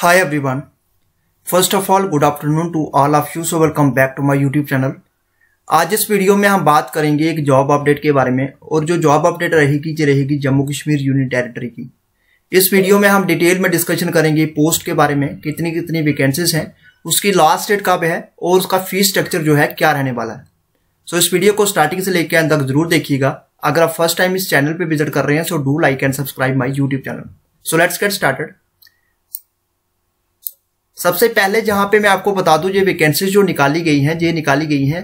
Hi everyone. First of all, good afternoon to all of you. So welcome back to my YouTube channel. आज इस video में हम बात करेंगे एक जॉब अपडेट के बारे में और जो जॉब अपडेट रहेगी जो रहेगी जम्मू कश्मीर यूनियन टेरिटरी की इस वीडियो में हम डिटेल में डिस्कशन करेंगे पोस्ट के बारे में कितनी कितनी वैकेंसीज हैं उसकी लास्ट डेट कब है और उसका फीस स्ट्रक्चर जो है क्या रहने वाला है सो so, इस वीडियो को स्टार्टिंग से लेकर अंदर जरूर देखिएगा अगर आप फर्स्ट टाइम इस चैनल पर विजिट कर रहे हैं so do like and subscribe my YouTube channel so let's get started सबसे पहले जहाँ पे मैं आपको बता दूं ये वैकेंसीज जो निकाली गई हैं ये निकाली गई हैं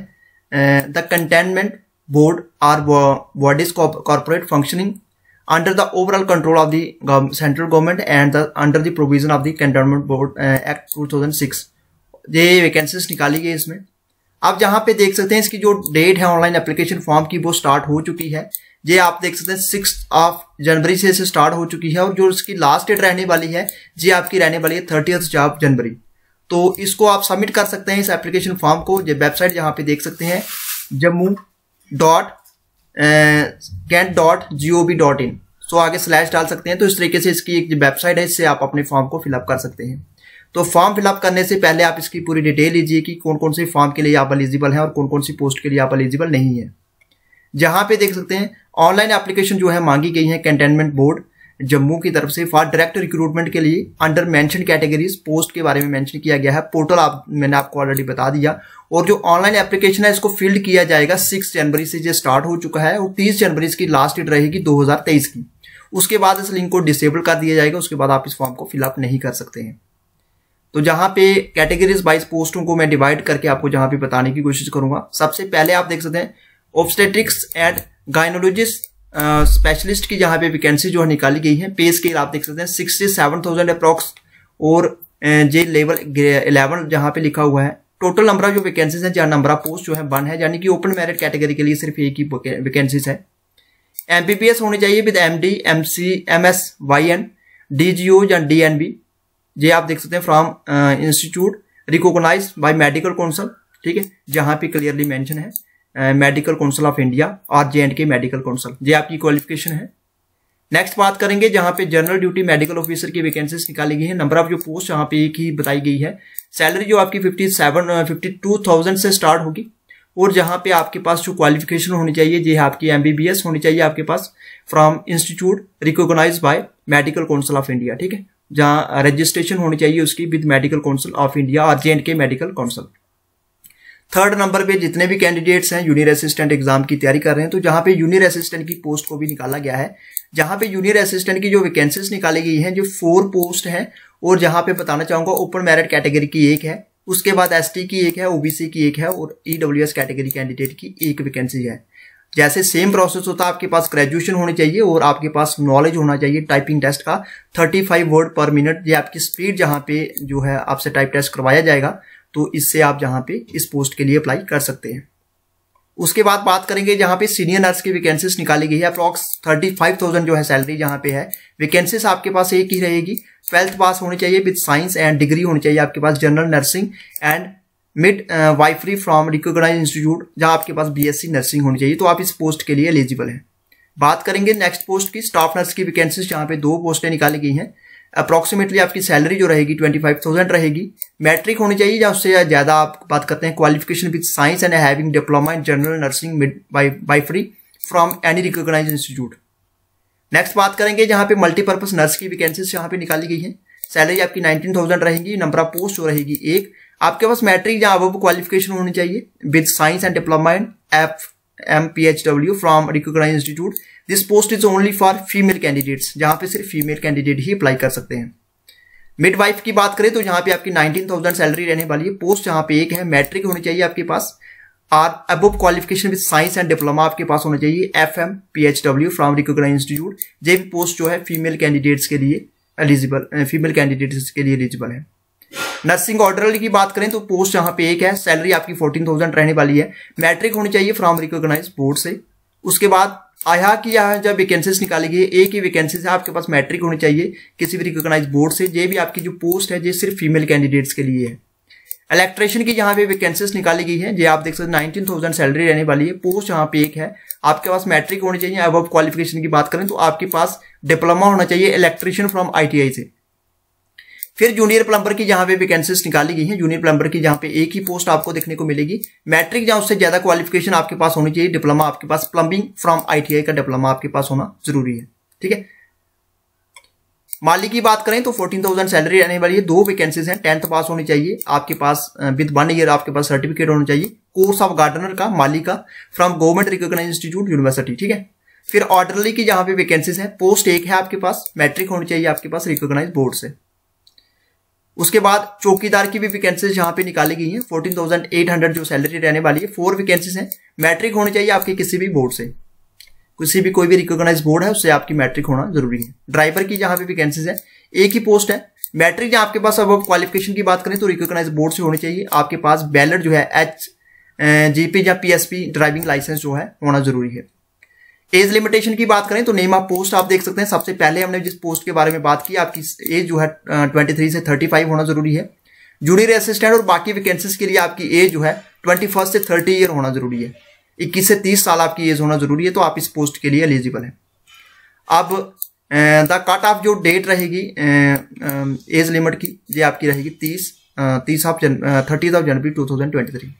the cantonment board are word is corporate functioning under the overall control of the central government and the under the provision of the cantonment board act two thousand six ये वैकेंसीज निकाली गई इसमें आप जहां पे देख सकते हैं इसकी जो डेट है ऑनलाइन एप्लीकेशन फॉर्म की वो स्टार्ट हो चुकी है ये आप देख सकते हैं सिक्स ऑफ जनवरी से इसे स्टार्ट हो चुकी है और जो इसकी लास्ट डेट रहने वाली है ये आपकी रहने वाली है थर्टीथ ऑफ जनवरी तो इसको आप सबमिट कर सकते हैं इस एप्लीकेशन फॉर्म को ये वेबसाइट यहाँ पे देख सकते हैं Jammu dot cantt dot G O V dot in so आगे स्लैश डाल सकते हैं तो इस तरीके से इसकी एक वेबसाइट है इससे आप अपने फॉर्म को फिलअप कर सकते हैं तो फॉर्म फिलअप करने से पहले आप इसकी पूरी डिटेल लीजिए कि कौन कौन से फॉर्म के लिए आप एलिजिबल हैं और कौन कौन सी पोस्ट के लिए आप एलिजिबल नहीं है जहाँ पे देख सकते हैं ऑनलाइन एप्लीकेशन जो है मांगी गई है कंटेनमेंट बोर्ड जम्मू की तरफ से फॉर डायरेक्ट रिक्रूटमेंट के लिए अंडर मेंशन कैटेगरीज पोस्ट के बारे में मेंशन किया गया है पोर्टल आप मैंने आपको ऑलरेडी बता दिया और जो ऑनलाइन एप्लीकेशन है इसको फिल्ड किया जाएगा सिक्स जनवरी से जो स्टार्ट हो चुका है और तीस जनवरी इसकी लास्ट डेट रहेगी दो की उसके बाद इस लिंक को डिसेबल कर दिया जाएगा उसके बाद आप इस फॉर्म को फिलअप नहीं कर सकते हैं तो जहां पे कैटेगरीज वाइज पोस्टों को मैं डिवाइड करके आपको जहां पे बताने की कोशिश करूंगा सबसे पहले आप देख सकते हैं ऑब्स्टेट्रिक्स एंड गाइनोलॉजिस्ट स्पेशलिस्ट की जहां पे वैकेंसी जो है निकाली गई है पे स्केल आप देख सकते हैं सिक्सटी सेवन थाउजेंड अप्रॉक्स और जे लेवल इलेवन जहां पे लिखा हुआ है टोटल नंबर ऑफ जो वैकेंसीज है जहां नंबर ऑफ पोस्ट जो है वन है यानी कि ओपन मेरिट कैटेगरी के लिए सिर्फ एक ही वैकेंसीज है एमबीबीएस होनी चाहिए with M M D C Y N D G DGO या डी एन बी ये आप देख सकते हैं from institute recognize by medical council ठीक है जहाँ पे क्लियरली मैंशन है मेडिकल काउंसिल ऑफ इंडिया और J and K medical council ये आपकी क्वालिफिकेशन है नेक्स्ट बात करेंगे जहां पे जनरल ड्यूटी मेडिकल ऑफिसर की वैकेंसीज निकाली गई है नंबर ऑफ जो पोस्ट यहाँ पे एक ही बताई गई है सैलरी जो आपकी fifty seven fifty two thousand से स्टार्ट होगी और जहाँ पे आपके पास जो क्वालिफिकेशन होनी चाहिए ये आपकी एमबीबीएस होनी चाहिए आपके पास from institute recognize by medical council of India ठीक है जहाँ रजिस्ट्रेशन होनी चाहिए उसकी with medical council of India और जे के मेडिकल काउंसिल थर्ड नंबर पे जितने भी कैंडिडेट्स हैं यूनियर असिस्टेंट एग्जाम की तैयारी कर रहे हैं तो जहाँ पे यूनियर असिस्टेंट की पोस्ट को भी निकाला गया है जहाँ पे यूनियर असिस्टेंट की जो वैकेंसीज निकाली गई हैं जो फोर पोस्ट हैं और जहाँ पे बताना चाहूँगा ओपन मेरिट कैटेगरी की एक है उसके बाद एसटी की एक है ओबीसी की एक है और ईडब्ल्यूएस कैटेगरी कैंडिडेट की एक वैकेंसी है जैसे सेम प्रोसेस होता है आपके पास ग्रेजुएशन होनी चाहिए और आपके पास नॉलेज होना चाहिए टाइपिंग टेस्ट का 35 वर्ड पर मिनट ये आपकी स्पीड जहाँ पे जो है आपसे टाइप टेस्ट करवाया जाएगा तो इससे आप जहाँ पे इस पोस्ट के लिए अप्लाई कर सकते हैं उसके बाद बात करेंगे जहाँ पे सीनियर नर्स की वैकेंसीज निकाली गई है अप्रॉक्स थर्टी फाइव थाउजेंड जो है सैलरी जहाँ पे है वैकेंसीज आपके पास एक ही रहेगी ट्वेल्थ पास होनी चाहिए विद साइंस एंड डिग्री होनी चाहिए आपके पास general nursing and midwifery free from recognize institute जहाँ आपके पास बीएससी नर्सिंग होनी चाहिए तो आप इस पोस्ट के लिए एलिजिबल हैं बात करेंगे नेक्स्ट पोस्ट की स्टाफ नर्स की वैकेंसीज जहाँ पे दो पोस्टें निकाली गई हैं अप्रॉक्सीमेटली आपकी सैलरी जो रहेगी ट्वेंटी फाइव थाउजेंड रहेगी मैट्रिक होनी चाहिए या उससे ज़्यादा आप बात करते हैं qualification with science and having diploma in general nursing midwifery free from any recognize institute next बात करेंगे जहाँ पे मल्टीपर्पज नर्स की वैकेंसीज यहाँ पे निकाली गई है सैलरी आपकी नाइनटीन थाउजेंड रहेगी नंबर ऑफ पोस्ट जो रहेगी एक आपके पास मैट्रिक या अब क्वालिफिकेशन होनी चाहिए with science and diploma in F M P H W from recognize institute this post is only for female candidates जहां पे सिर्फ फीमेल कैंडिडेट ही अप्लाई कर सकते हैं मिड वाइफ की बात करें तो यहाँ पे आपकी 19,000 सैलरी रहने वाली है पोस्ट यहाँ पे एक है मैट्रिक होनी चाहिए आपके पास or above qualification with science and diploma आपके पास होना चाहिए F M P H W from recognize institute ये भी पोस्ट जो है फीमेल कैंडिडेट्स के लिए एलिजिबल फीमेल कैंडिडेट्स के लिए एलिजिबल है नर्सिंग ऑर्डर की बात करें तो पोस्ट यहाँ पे एक है सैलरी आपकी फोर्टीन थाउजेंड रहने वाली है मैट्रिक होनी चाहिए फ्रॉम रिकॉग्नाइज बोर्ड से उसके बाद आया कि यहाँ जब वैकेंसीज निकाली गई एक ही वैकेंसी है आपके पास मैट्रिक होनी चाहिए किसी भी रिकोगनाइज बोर्ड से ये भी आपकी जो पोस्ट है ये सिर्फ फीमेल कैंडिडेट्स के लिए है इलेक्ट्रिशियन की यहाँ पे वैकेंसीज निकाली गई है जो आप देख सकते हैं नाइनटीन थाउजेंड सैलरी रहने वाली है पोस्ट यहाँ पे एक है आपके पास मैट्रिक होनी चाहिए अब क्वालिफिकेशन की बात करें तो आपके पास डिप्लोमा होना चाहिए इलेक्ट्रिशियन फ्रॉम आईटीआई से फिर जूनियर प्लम्बर की जहां पे वैकेंसीज निकाली गई हैं जूनियर प्लम्बर की जहां पे एक ही पोस्ट आपको देखने को मिलेगी मैट्रिक जहां उससे ज्यादा क्वालिफिकेशन आपके पास होनी चाहिए डिप्लोमा आपके पास प्लम्बिंग फ्रॉम आईटीआई का डिप्लोमा आपके पास होना जरूरी है ठीक है माली की बात करें तो फोर्टीन सैलरी रहने वाली है दो वैकेंसीज हैं टेंथ पास होनी चाहिए आपके पास विद वन ईयर आपके पास सर्टिफिकेट होना चाहिए कोर्स ऑफ गार्डनर का माली का from government recognize institute university ठीक है फिर ऑर्डरली की जहां पे वैकेंसीज है पोस्ट एक है आपके पास मैट्रिक होनी चाहिए आपके पास रिकोगनाइज बोर्ड से उसके बाद चौकीदार की भी वैकेंसीज यहाँ पे निकाली गई एट 14,800 जो सैलरी रहने वाली है फोर वैकेंसीज हैं मैट्रिक होनी चाहिए आपके किसी भी बोर्ड से किसी भी कोई भी रिकॉग्नाइज बोर्ड है उससे आपकी मैट्रिक होना जरूरी है ड्राइवर की जहाँ पे वैकेंसीज है एक ही पोस्ट है मैट्रिक जहाँ आपके पास अब क्वालिफिकेशन की बात करें तो रिकोगनाइज बोर्ड से होनी चाहिए आपके पास बैलेट जो है एच जी या पी ड्राइविंग लाइसेंस जो है होना जरूरी है एज लिमिटेशन की बात करें तो नेम ऑफ पोस्ट आप देख सकते हैं सबसे पहले हमने जिस पोस्ट के बारे में बात की आपकी एज जो है ट्वेंटी थ्री से थर्टी फाइव होना जरूरी है जूनियर असिस्टेंट और बाकी वैकेंसीज के लिए आपकी एज जो है ट्वेंटी फर्स्ट से थर्टी ईयर होना जरूरी है इक्कीस से तीस साल आपकी एज होना जरूरी है तो आप इस पोस्ट के लिए एलिजिबल हैं अब द कट ऑफ जो डेट रहेगी एज लिमिट की ये आपकी रहेगी तीस तीस of Jan thirties of January two thousand twenty three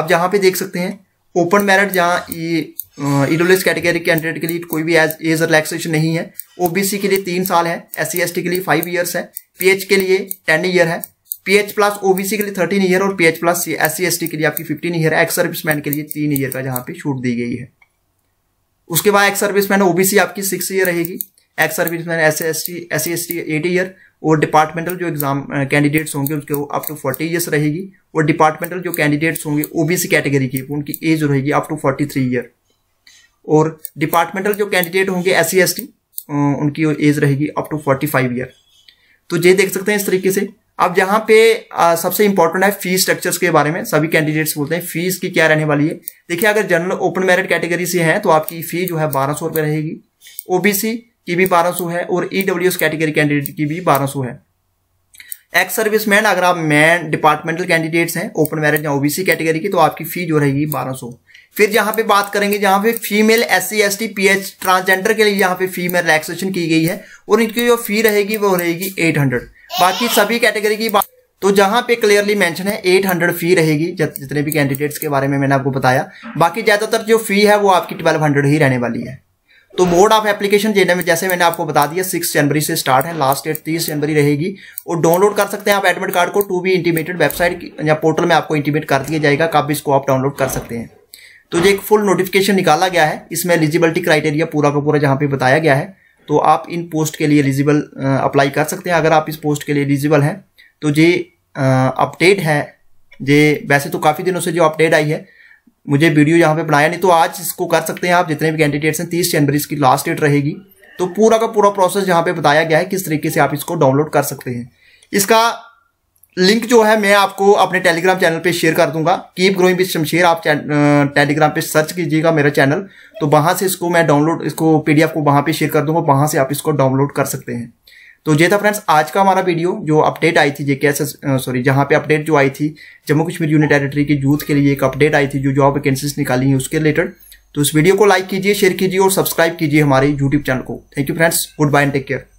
आप जहाँ पे देख सकते हैं ओपन मैरिट जहाँ ये ईडब्ल्यू कैटेगरी के कैंडिडेट के लिए कोई भी एज एज रिलैक्सेशन नहीं है ओबीसी के लिए तीन साल है एस सी e के लिए फाइव ईयर्स है पीएच के लिए टेन ईयर है पीएच प्लस ओबीसी के लिए थर्टीन ईयर और पीएच प्लस एस सी के लिए आपकी फिफ्टीन ईयर है एक्स सर्विसमैन के लिए तीन ईयर का जहाँ पे छूट दी गई है उसके बाद एक्स सर्विसमैन ओबीसी आपकी सिक्स ईयर रहेगी ex serviceman S S T S C S T eight year और डिपार्टमेंटल जो एग्जाम कैंडिडेट्स होंगे उसके अप टू फोर्टी ईयर्स रहेगी और डिपार्टमेंटल जो कैंडिडेट्स होंगे ओबीसी कैटेगरी के उनकी एज रहेगी up to forty three year और डिपार्टमेंटल जो कैंडिडेट होंगे एस सी e उनकी एज रहेगी up to forty five year तो ये देख सकते हैं इस तरीके से अब यहाँ पे आ, सबसे इंपॉर्टेंट है फीस स्ट्रक्चर्स के बारे में सभी कैंडिडेट्स बोलते हैं फीस की क्या रहने वाली है देखिए अगर जनरल ओपन मेरिट कैटेगरी से हैं तो आपकी फी जो है बारह सौ रुपये रहेगी ओबीसी की भी बारह सौ है और ईडब्ल्यूएस कैटेगरी कैंडिडेट की भी बारह सौ है एक्स सर्विस मैन अगर आप मैन डिपार्टमेंटल कैंडिडेट्स हैं ओपन मैरिज या ओबीसी कैटेगरी की तो आपकी फी जो रहेगी बारह सौ फिर जहां पे बात करेंगे जहां पे female S C S T P H transgender के लिए यहाँ पे फी में रिलैक्सेशन की गई है और इनकी जो फी रहेगी वो रहेगी एट हंड्रेड बाकी सभी कैटेगरी की बात तो जहां पे क्लियरली मेंशन है हंड्रेड फी रहेगी जितने भी कैंडिडेट्स के बारे में मैंने आपको बताया बाकी ज्यादातर जो फी है वो आपकी हंड्रेड ही रहने वाली है तो मोड ऑफ एप्लीकेशन जैसे मैंने आपको बता दिया सिक्स जनवरी से स्टार्ट है लास्ट डेट तीस जनवरी रहेगी और डाउनलोड कर सकते हैं आप एडमिट कार्ड को टू बी इंटीमेटेड वेबसाइट या पोर्टल में आपको इंटीमेट कर दिया जाएगा कब इसको आप डाउनलोड कर सकते हैं तो ये एक फुल नोटिफिकेशन निकाला गया है इसमें एलिजिबिलिटी क्राइटेरिया पूरा का पूरा जहाँ पे बताया गया है तो आप इन पोस्ट के लिए एलिजिबल अप्लाई कर सकते हैं अगर आप इस पोस्ट के लिए एलिजिबल हैं तो ये अपडेट है ये वैसे तो काफ़ी दिनों से जो अपडेट आई है मुझे वीडियो यहाँ पे बनाया नहीं तो आज इसको कर सकते हैं आप जितने भी कैंडिडेट्स हैं तीस जनवरी इसकी लास्ट डेट रहेगी तो पूरा का पूरा प्रोसेस यहाँ पे बताया गया है किस तरीके से आप इसको डाउनलोड कर सकते हैं इसका लिंक जो है मैं आपको अपने टेलीग्राम चैनल पे शेयर कर दूंगा कीप ग्रोइंग विद शमशेर आप टेलीग्राम पे सर्च कीजिएगा मेरा चैनल तो वहाँ से इसको मैं डाउनलोड इसको पीडीएफ को वहाँ पे शेयर कर दूंगा वहाँ से आप इसको डाउनलोड कर सकते हैं तो ये था फ्रेंड्स आज का हमारा वीडियो जो अपडेट आई थी जेके सॉरी जहाँ पे अपडेट जो आई थी जम्मू कश्मीर यूनियन टेरिटरी के यूथ के लिए एक अपडेट आई थी जो जॉब वैकेंसीज निकाली है उसके रिलेटेड तो इस वीडियो को लाइक कीजिए शेयर कीजिए और सब्सक्राइब कीजिए हमारे यूट्यूब चैनल को thank you friends goodbye and take care